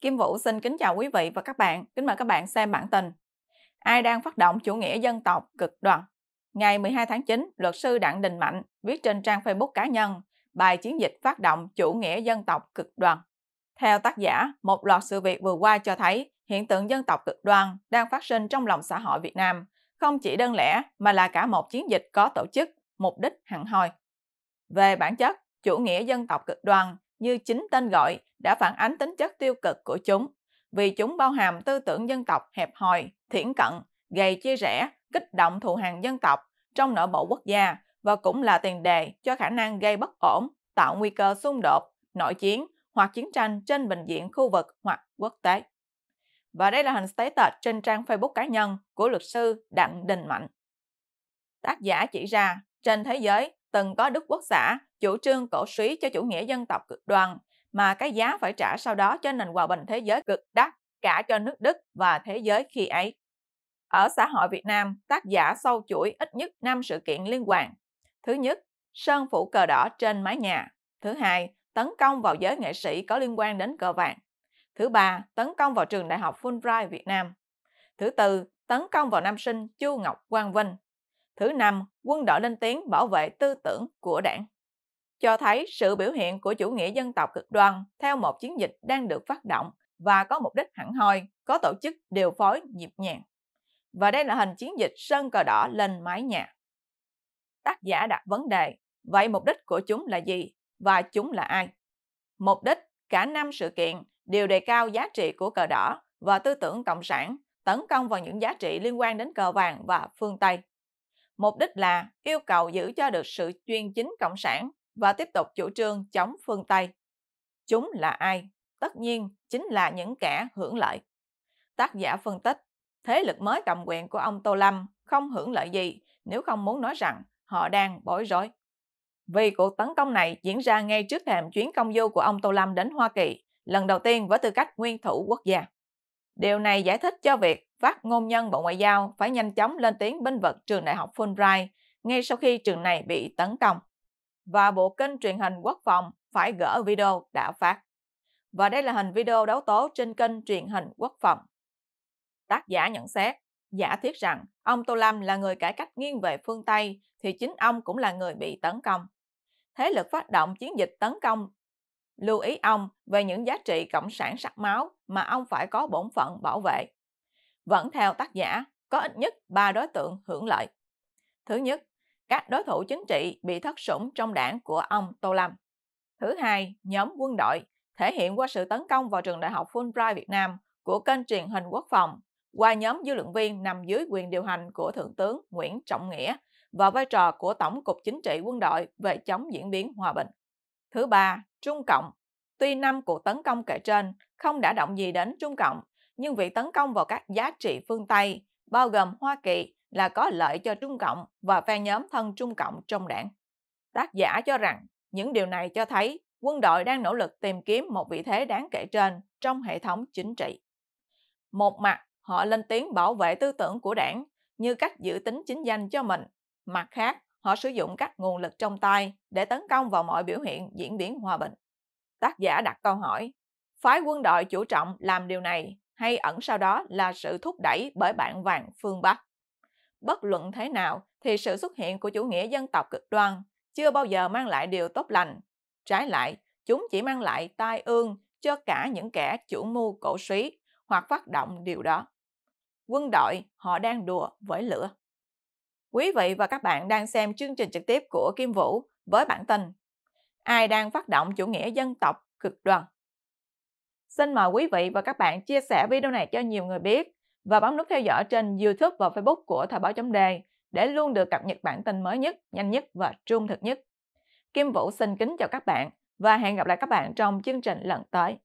Kim Vũ xin kính chào quý vị và các bạn. Kính mời các bạn xem bản tin. Ai đang phát động chủ nghĩa dân tộc cực đoan? Ngày 12 tháng 9, luật sư Đặng Đình Mạnh viết trên trang Facebook cá nhân bài chiến dịch phát động chủ nghĩa dân tộc cực đoan. Theo tác giả, một loạt sự việc vừa qua cho thấy hiện tượng dân tộc cực đoan đang phát sinh trong lòng xã hội Việt Nam, không chỉ đơn lẻ mà là cả một chiến dịch có tổ chức, mục đích hẳn hoi. Về bản chất, chủ nghĩa dân tộc cực đoan như chính tên gọi đã phản ánh tính chất tiêu cực của chúng, vì chúng bao hàm tư tưởng dân tộc hẹp hòi, thiển cận, gây chia rẽ, kích động thù hằn dân tộc trong nội bộ quốc gia và cũng là tiền đề cho khả năng gây bất ổn, tạo nguy cơ xung đột, nội chiến hoặc chiến tranh trên bình diện khu vực hoặc quốc tế. Và đây là hình status trên trang Facebook cá nhân của luật sư Đặng Đình Mạnh. Tác giả chỉ ra, trên thế giới từng có Đức Quốc xã chủ trương cổ suý cho chủ nghĩa dân tộc cực đoan mà cái giá phải trả sau đó cho nền hòa bình thế giới cực đắt cả cho nước Đức và thế giới khi ấy. Ở xã hội Việt Nam, tác giả sâu chuỗi ít nhất 5 sự kiện liên quan. Thứ nhất, sơn phủ cờ đỏ trên mái nhà. Thứ hai, tấn công vào giới nghệ sĩ có liên quan đến cờ vàng. Thứ ba, tấn công vào trường đại học Fulbright Việt Nam. Thứ tư, tấn công vào nam sinh Chu Ngọc Quang Vinh. Thứ năm, quân đội lên tiếng bảo vệ tư tưởng của đảng. Cho thấy sự biểu hiện của chủ nghĩa dân tộc cực đoan theo một chiến dịch đang được phát động và có mục đích hẳn hoi, có tổ chức điều phối nhịp nhàng. Và đây là hình chiến dịch sơn cờ đỏ lên mái nhà. Tác giả đặt vấn đề, vậy mục đích của chúng là gì và chúng là ai? Mục đích cả năm sự kiện đều đề cao giá trị của cờ đỏ và tư tưởng cộng sản, tấn công vào những giá trị liên quan đến cờ vàng và phương Tây. Mục đích là yêu cầu giữ cho được sự chuyên chính cộng sản và tiếp tục chủ trương chống phương Tây. Chúng là ai? Tất nhiên chính là những kẻ hưởng lợi. Tác giả phân tích, thế lực mới cầm quyền của ông Tô Lâm không hưởng lợi gì nếu không muốn nói rằng họ đang bối rối. Vì cuộc tấn công này diễn ra ngay trước thềm chuyến công du của ông Tô Lâm đến Hoa Kỳ, lần đầu tiên với tư cách nguyên thủ quốc gia. Điều này giải thích cho việc phát ngôn nhân Bộ Ngoại giao phải nhanh chóng lên tiếng binh vực trường đại học Fulbright ngay sau khi trường này bị tấn công. Và bộ kênh truyền hình quốc phòng phải gỡ video đã phát. Và đây là hình video đấu tố trên kênh truyền hình quốc phòng. Tác giả nhận xét, giả thiết rằng ông Tô Lâm là người cải cách nghiêng về phương Tây thì chính ông cũng là người bị tấn công. Thế lực phát động chiến dịch tấn công lưu ý ông về những giá trị cộng sản sắc máu mà ông phải có bổn phận bảo vệ vẫn theo tác giả có ít nhất 3 đối tượng hưởng lợi. Thứ nhất, các đối thủ chính trị bị thất sủng trong đảng của ông Tô Lâm. Thứ hai, nhóm quân đội thể hiện qua sự tấn công vào trường đại học Fulbright Việt Nam của kênh truyền hình quốc phòng qua nhóm dư luận viên nằm dưới quyền điều hành của Thượng tướng Nguyễn Trọng Nghĩa và vai trò của Tổng cục Chính trị quân đội về chống diễn biến hòa bình. Thứ ba, Trung Cộng. Tuy năm cuộc tấn công kể trên không đã động gì đến Trung Cộng, nhưng việc tấn công vào các giá trị phương Tây, bao gồm Hoa Kỳ, là có lợi cho Trung Cộng và phe nhóm thân Trung Cộng trong đảng. Tác giả cho rằng những điều này cho thấy quân đội đang nỗ lực tìm kiếm một vị thế đáng kể trên trong hệ thống chính trị. Một mặt, họ lên tiếng bảo vệ tư tưởng của đảng như cách giữ tính chính danh cho mình. Mặt khác, họ sử dụng các nguồn lực trong tay để tấn công vào mọi biểu hiện diễn biến hòa bình. Tác giả đặt câu hỏi, phái quân đội chủ trọng làm điều này hay ẩn sau đó là sự thúc đẩy bởi bạn vàng phương Bắc. Bất luận thế nào thì sự xuất hiện của chủ nghĩa dân tộc cực đoan chưa bao giờ mang lại điều tốt lành. Trái lại, chúng chỉ mang lại tai ương cho cả những kẻ chủ mưu cổ suý hoặc phát động điều đó. Quân đội, họ đang đùa với lửa. Quý vị và các bạn đang xem chương trình trực tiếp của Kim Vũ với bản tin Ai đang phát động chủ nghĩa dân tộc cực đoan? Xin mời quý vị và các bạn chia sẻ video này cho nhiều người biết và bấm nút theo dõi trên YouTube và Facebook của Thời báo chấm đề để luôn được cập nhật bản tin mới nhất, nhanh nhất và trung thực nhất. Kim Vũ xin kính chào các bạn và hẹn gặp lại các bạn trong chương trình lần tới.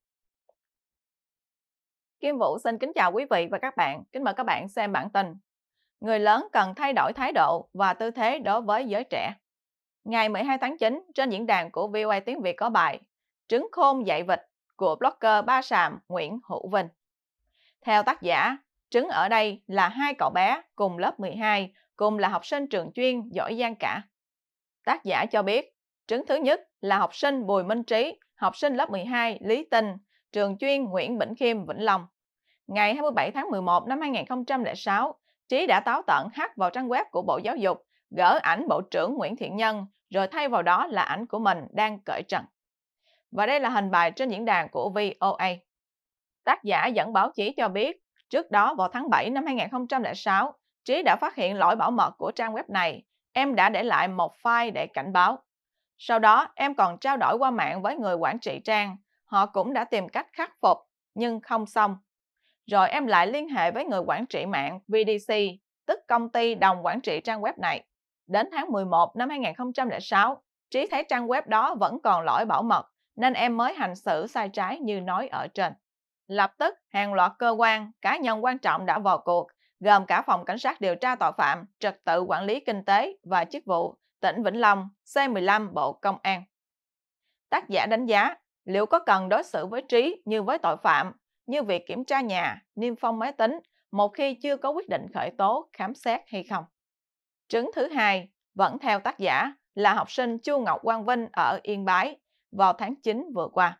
Kim Vũ xin kính chào quý vị và các bạn, kính mời các bạn xem bản tin. Người lớn cần thay đổi thái độ và tư thế đối với giới trẻ. Ngày 12 tháng 9, trên diễn đàn của VOA Tiếng Việt có bài Trứng khôn dạy vịt của blogger ba sàm Nguyễn Hữu Vinh. Theo tác giả, trứng ở đây là hai cậu bé cùng lớp 12, cùng là học sinh trường chuyên giỏi giang cả. Tác giả cho biết, trứng thứ nhất là học sinh Bùi Minh Trí, học sinh lớp 12 Lý Tinh, trường chuyên Nguyễn Bỉnh Khiêm, Vĩnh Long. Ngày 27 tháng 11 năm 2006, Trí đã táo tận hát vào trang web của Bộ Giáo dục, gỡ ảnh Bộ trưởng Nguyễn Thiện Nhân, rồi thay vào đó là ảnh của mình đang cởi trần. Và đây là hình bài trên diễn đàn của VOA. Tác giả dẫn báo chí cho biết, trước đó vào tháng 7 năm 2006, Trí đã phát hiện lỗi bảo mật của trang web này. Em đã để lại một file để cảnh báo. Sau đó, em còn trao đổi qua mạng với người quản trị trang. Họ cũng đã tìm cách khắc phục, nhưng không xong. Rồi em lại liên hệ với người quản trị mạng VDC, tức công ty đồng quản trị trang web này. Đến tháng 11 năm 2006, Trí thấy trang web đó vẫn còn lỗi bảo mật nên em mới hành xử sai trái như nói ở trên. Lập tức, hàng loạt cơ quan, cá nhân quan trọng đã vào cuộc, gồm cả Phòng Cảnh sát điều tra tội phạm, trật tự quản lý kinh tế và chức vụ, tỉnh Vĩnh Long, C15 Bộ Công an. Tác giả đánh giá, liệu có cần đối xử với trí như với tội phạm, như việc kiểm tra nhà, niêm phong máy tính, một khi chưa có quyết định khởi tố, khám xét hay không? Trứng thứ hai, vẫn theo tác giả, là học sinh Chu Ngọc Quang Vinh ở Yên Bái, vào tháng 9 vừa qua.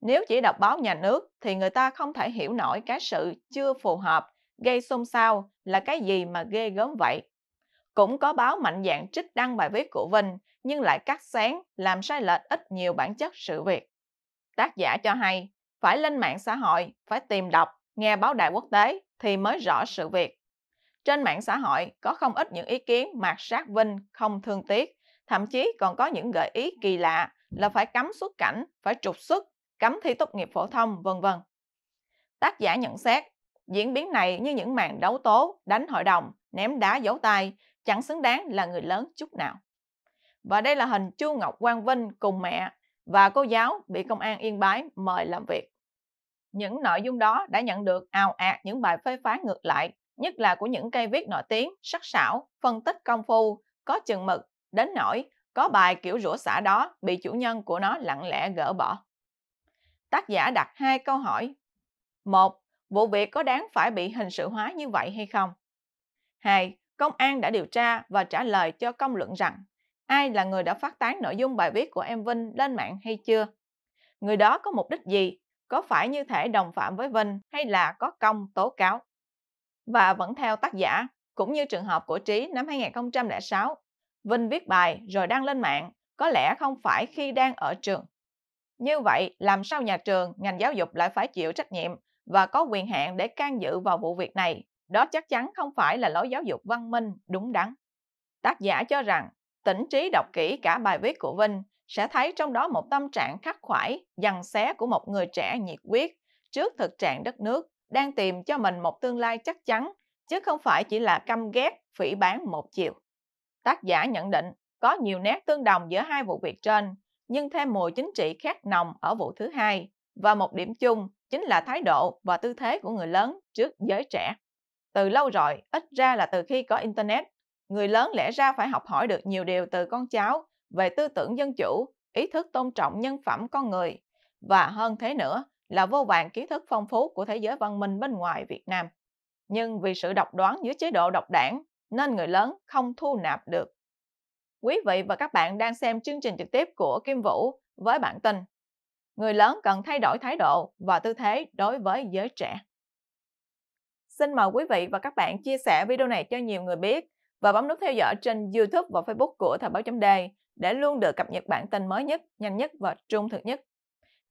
Nếu chỉ đọc báo nhà nước thì người ta không thể hiểu nổi cái sự chưa phù hợp, gây xôn xao là cái gì mà ghê gớm vậy. Cũng có báo mạnh dạng trích đăng bài viết của Vinh nhưng lại cắt sáng làm sai lệch ít nhiều bản chất sự việc. Tác giả cho hay, phải lên mạng xã hội, phải tìm đọc, nghe báo đài quốc tế thì mới rõ sự việc. Trên mạng xã hội có không ít những ý kiến mạt sát Vinh không thương tiếc, thậm chí còn có những gợi ý kỳ lạ là phải cấm xuất cảnh, phải trục xuất, cấm thi tốt nghiệp phổ thông, vân vân. Tác giả nhận xét, diễn biến này như những màn đấu tố, đánh hội đồng, ném đá giấu tay, chẳng xứng đáng là người lớn chút nào. Và đây là hình Chu Ngọc Quang Vinh cùng mẹ và cô giáo bị công an Yên Bái mời làm việc. Những nội dung đó đã nhận được ào ạt những bài phê phán ngược lại, nhất là của những cây viết nổi tiếng, sắc sảo, phân tích công phu, có chừng mực, đến nỗi có bài kiểu rủa xả đó bị chủ nhân của nó lặng lẽ gỡ bỏ. Tác giả đặt hai câu hỏi. Một, vụ việc có đáng phải bị hình sự hóa như vậy hay không? Hai, công an đã điều tra và trả lời cho công luận rằng ai là người đã phát tán nội dung bài viết của em Vinh lên mạng hay chưa? Người đó có mục đích gì? Có phải như thể đồng phạm với Vinh hay là có công tố cáo? Và vẫn theo tác giả, cũng như trường hợp của Trí năm 2006, Vinh viết bài rồi đăng lên mạng, có lẽ không phải khi đang ở trường. Như vậy, làm sao nhà trường, ngành giáo dục lại phải chịu trách nhiệm và có quyền hạn để can dự vào vụ việc này? Đó chắc chắn không phải là lối giáo dục văn minh, đúng đắn. Tác giả cho rằng, tỉnh trí đọc kỹ cả bài viết của Vinh sẽ thấy trong đó một tâm trạng khắc khoải, dằn xé của một người trẻ nhiệt quyết trước thực trạng đất nước đang tìm cho mình một tương lai chắc chắn, chứ không phải chỉ là căm ghét, phỉ bán một chiều. Tác giả nhận định có nhiều nét tương đồng giữa hai vụ việc trên, nhưng thêm mùi chính trị khác nồng ở vụ thứ hai và một điểm chung chính là thái độ và tư thế của người lớn trước giới trẻ. Từ lâu rồi, ít ra là từ khi có Internet, người lớn lẽ ra phải học hỏi được nhiều điều từ con cháu về tư tưởng dân chủ, ý thức tôn trọng nhân phẩm con người và hơn thế nữa là vô vàng kiến thức phong phú của thế giới văn minh bên ngoài Việt Nam. Nhưng vì sự độc đoán dưới chế độ độc đảng nên người lớn không thu nạp được. Quý vị và các bạn đang xem chương trình trực tiếp của Kim Vũ với bản tin Người lớn cần thay đổi thái độ và tư thế đối với giới trẻ. Xin mời quý vị và các bạn chia sẻ video này cho nhiều người biết và bấm nút theo dõi trên YouTube và Facebook của Thời báo chấm đề để luôn được cập nhật bản tin mới nhất, nhanh nhất và trung thực nhất.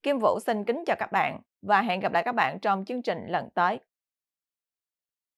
Kim Vũ xin kính chào các bạn và hẹn gặp lại các bạn trong chương trình lần tới.